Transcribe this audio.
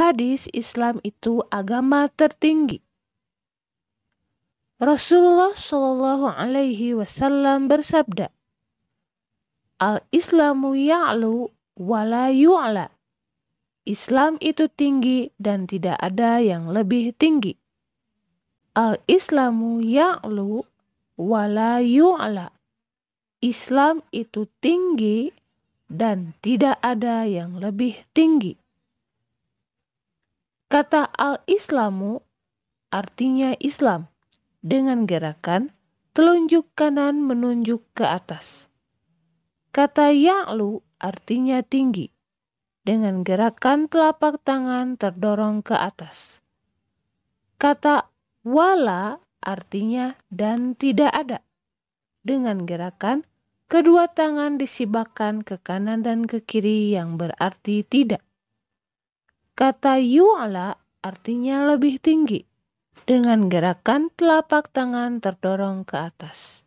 hadis Islam itu agama tertinggi. Rasulullah Shallallahu Alaihi Wasallam bersabda, "Al Islamu ya'lu Walayuala. yu'la." Islam itu tinggi dan tidak ada yang lebih tinggi. Al Islamu ya'lu Walayuala. yu'la. Islam itu tinggi dan tidak ada yang lebih tinggi. Kata al-Islamu artinya Islam dengan gerakan telunjuk kanan menunjuk ke atas. Kata ya'lu artinya tinggi dengan gerakan telapak tangan terdorong ke atas. Kata wala artinya dan tidak ada dengan gerakan kedua tangan disibakkan ke kanan dan ke kiri yang berarti tidak. Kata ala artinya lebih tinggi, dengan gerakan telapak tangan terdorong ke atas.